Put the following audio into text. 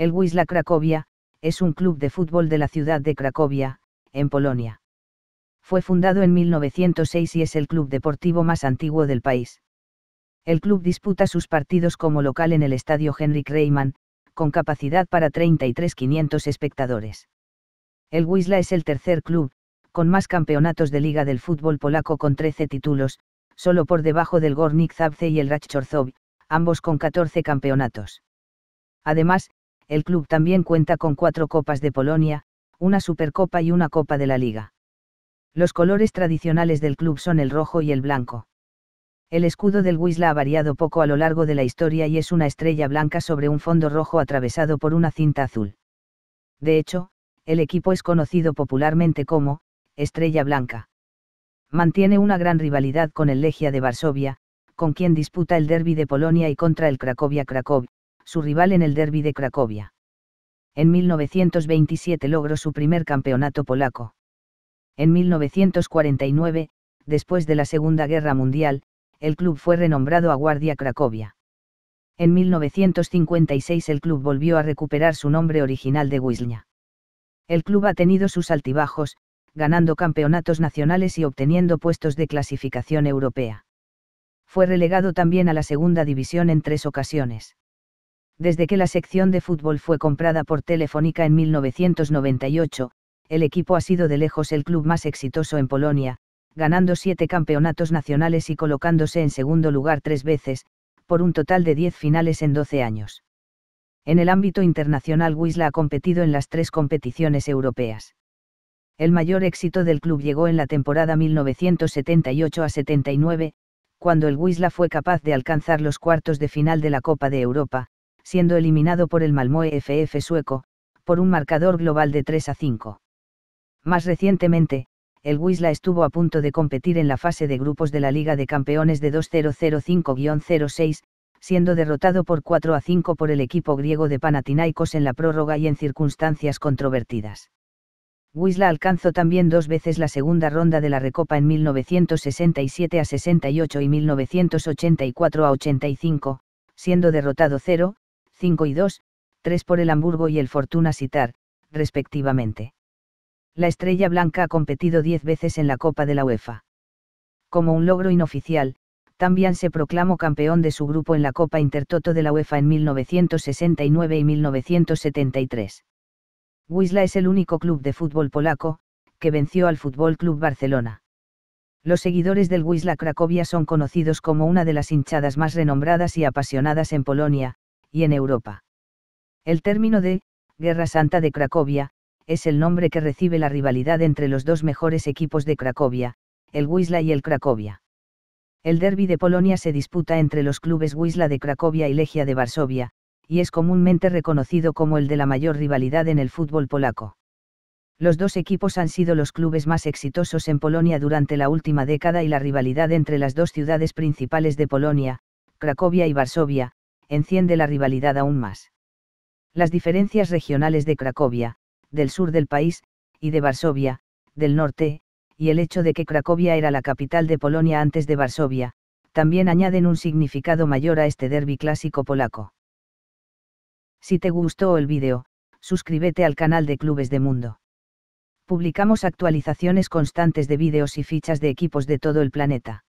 El Wisla Cracovia, es un club de fútbol de la ciudad de Cracovia, en Polonia. Fue fundado en 1906 y es el club deportivo más antiguo del país el club disputa sus partidos como local en el estadio Henrik Reimann, con capacidad para 33.500 espectadores. El Wisla es el tercer club, con más campeonatos de liga del fútbol polaco con 13 títulos, solo por debajo del Gornik Zabce y el Rachchorzov, ambos con 14 campeonatos. Además, el club también cuenta con cuatro Copas de Polonia, una Supercopa y una Copa de la Liga. Los colores tradicionales del club son el rojo y el blanco. El escudo del Wisla ha variado poco a lo largo de la historia y es una estrella blanca sobre un fondo rojo atravesado por una cinta azul. De hecho, el equipo es conocido popularmente como Estrella Blanca. Mantiene una gran rivalidad con el Legia de Varsovia, con quien disputa el derby de Polonia y contra el Cracovia Krakow, su rival en el derby de Cracovia. En 1927 logró su primer campeonato polaco. En 1949, después de la Segunda Guerra Mundial, el club fue renombrado a Guardia Cracovia. En 1956 el club volvió a recuperar su nombre original de Wisnia. El club ha tenido sus altibajos, ganando campeonatos nacionales y obteniendo puestos de clasificación europea. Fue relegado también a la segunda división en tres ocasiones. Desde que la sección de fútbol fue comprada por Telefónica en 1998, el equipo ha sido de lejos el club más exitoso en Polonia, ganando siete campeonatos nacionales y colocándose en segundo lugar tres veces, por un total de 10 finales en 12 años. En el ámbito internacional Wisla ha competido en las tres competiciones europeas. El mayor éxito del club llegó en la temporada 1978 a 79, cuando el Wisla fue capaz de alcanzar los cuartos de final de la Copa de Europa, siendo eliminado por el Malmö FF sueco, por un marcador global de 3 a 5. Más recientemente, el Wisla estuvo a punto de competir en la fase de grupos de la Liga de Campeones de 2005-06, siendo derrotado por 4 a 5 por el equipo griego de Panathinaikos en la prórroga y en circunstancias controvertidas. Wisla alcanzó también dos veces la segunda ronda de la Recopa en 1967 a 68 y 1984 a 85, siendo derrotado 0, 5 y 2, 3 por el Hamburgo y el Fortuna Sitar, respectivamente la Estrella Blanca ha competido diez veces en la Copa de la UEFA. Como un logro inoficial, También se proclamó campeón de su grupo en la Copa Intertoto de la UEFA en 1969 y 1973. Wisla es el único club de fútbol polaco, que venció al Fútbol Club Barcelona. Los seguidores del Wisla Cracovia son conocidos como una de las hinchadas más renombradas y apasionadas en Polonia, y en Europa. El término de Guerra Santa de Cracovia es el nombre que recibe la rivalidad entre los dos mejores equipos de Cracovia, el Wisla y el Cracovia. El derby de Polonia se disputa entre los clubes Wisla de Cracovia y Legia de Varsovia, y es comúnmente reconocido como el de la mayor rivalidad en el fútbol polaco. Los dos equipos han sido los clubes más exitosos en Polonia durante la última década y la rivalidad entre las dos ciudades principales de Polonia, Cracovia y Varsovia, enciende la rivalidad aún más. Las diferencias regionales de Cracovia, del sur del país, y de Varsovia, del norte, y el hecho de que Cracovia era la capital de Polonia antes de Varsovia, también añaden un significado mayor a este derby clásico polaco. Si te gustó el vídeo, suscríbete al canal de Clubes de Mundo. Publicamos actualizaciones constantes de vídeos y fichas de equipos de todo el planeta.